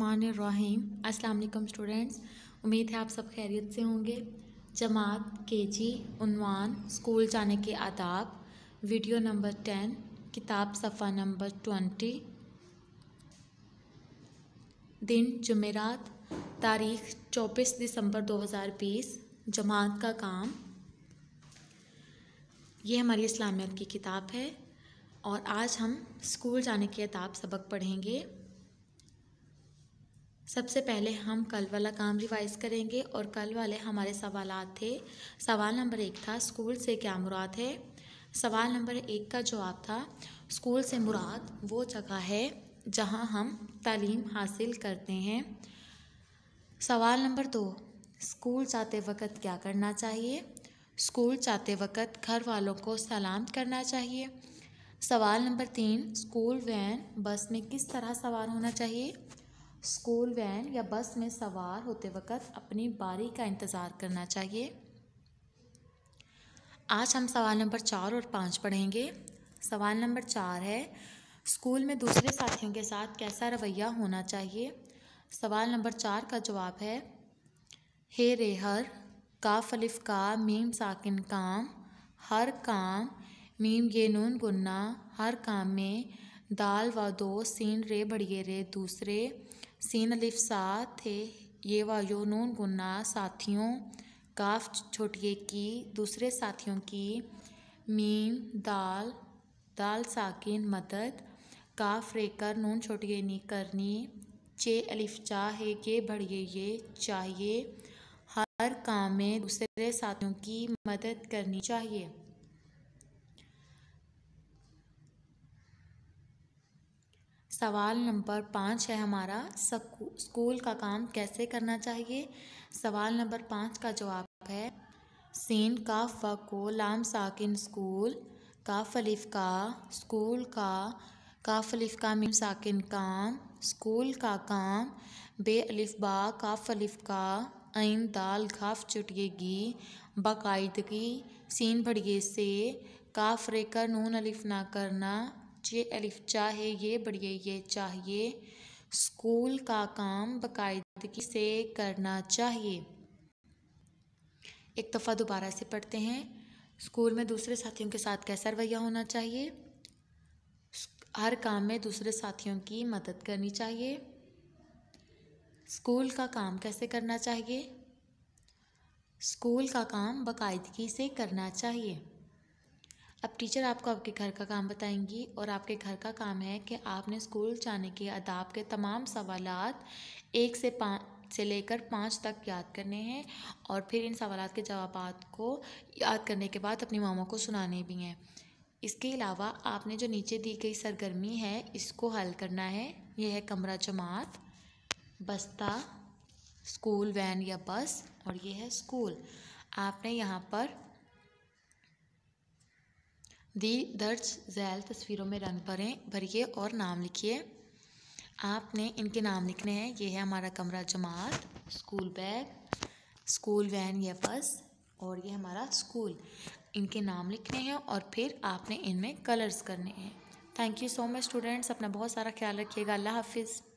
अस्सलाम वालेकुम स्टूडेंट्स उम्मीद है आप सब खैरियत से होंगे जमात के जी उनवान स्कूल जाने के आदाब वीडियो नंबर टेन किताब सफ़ा नंबर ट्वेंटी दिन जुमेरात तारीख चौबीस दिसंबर 2020 जमात का काम ये हमारी इस्लामियत की किताब है और आज हम स्कूल जाने के आदाब सबक पढ़ेंगे सबसे पहले हम कल वाला काम रिवाइज करेंगे और कल वाले हमारे सवाल थे सवाल नंबर एक था स्कूल से क्या मुराद है सवाल नंबर एक का जवाब था स्कूल से मुराद वो जगह है जहां हम तालीम हासिल करते हैं सवाल नंबर दो स्कूल जाते वक्त क्या करना चाहिए स्कूल जाते वक्त घर वालों को सलाम करना चाहिए सवाल नंबर तीन स्कूल वैन बस में किस तरह सवार होना चाहिए स्कूल वैन या बस में सवार होते वक्त अपनी बारी का इंतज़ार करना चाहिए आज हम सवाल नंबर चार और पाँच पढ़ेंगे सवाल नंबर चार है स्कूल में दूसरे साथियों के साथ कैसा रवैया होना चाहिए सवाल नंबर चार का जवाब है हे रेहर का फलिफ का मीम साकिन काम हर काम मीम ये नून गुन्ना हर काम में दाल व दो सीन रे बढ़िए रे दूसरे सीन अलिफ सा थे ये वायो नून गुना साथियों काफ छोटिए की दूसरे साथियों की मीम दाल दाल साकिन मदद काफ रेकर नून छोटिए नी करनी चे अलिफ चाहे ये बढ़िए ये चाहिए हर काम में दूसरे साथियों की मदद करनी चाहिए सवाल नंबर पाँच है हमारा स्कूल का काम कैसे करना चाहिए सवाल नंबर पाँच का जवाब है सीन का को लाम साकिन स्कूल का फलीफ का स्कूल का का फलीफ का मीम साकिन काम स्कूल का काम बे अलिफ बा का फलीफ का ऐन दाल घाफ चुटिएगी बाकायदगी सीन भड़िए से काफ रेकर नून अलिफ ना करना ये अलिफ चाहे ये बढ़िए ये चाहिए स्कूल का काम बाकायदगी से करना चाहिए एक दफ़ा दोबारा से पढ़ते हैं स्कूल में दूसरे साथियों के साथ कैसा रवैया होना चाहिए हर काम में दूसरे साथियों की मदद करनी चाहिए स्कूल का काम कैसे करना चाहिए स्कूल का काम बाकायदगी से करना चाहिए अब टीचर आपको आपके घर का काम बताएंगी और आपके घर का काम है कि आपने स्कूल जाने के आदाब के तमाम सवाल एक से पाँच से लेकर पाँच तक याद करने हैं और फिर इन सवाल के जवाब को याद करने के बाद अपनी मामा को सुनाने भी हैं इसके अलावा आपने जो नीचे दी गई सरगर्मी है इसको हल करना है यह है कमरा जमात बस्ता स्कूल वैन या बस और यह है स्कूल आपने यहाँ पर दी दर्ज जैल तस्वीरों में रंग भरें भरिए और नाम लिखिए आपने इनके नाम लिखने हैं ये है हमारा कमरा जमात स्कूल बैग स्कूल वैन या बस और ये हमारा स्कूल इनके नाम लिखने हैं और फिर आपने इनमें कलर्स करने हैं thank you so much students अपना बहुत सारा ख्याल रखिएगा अल्लाह हाफिज़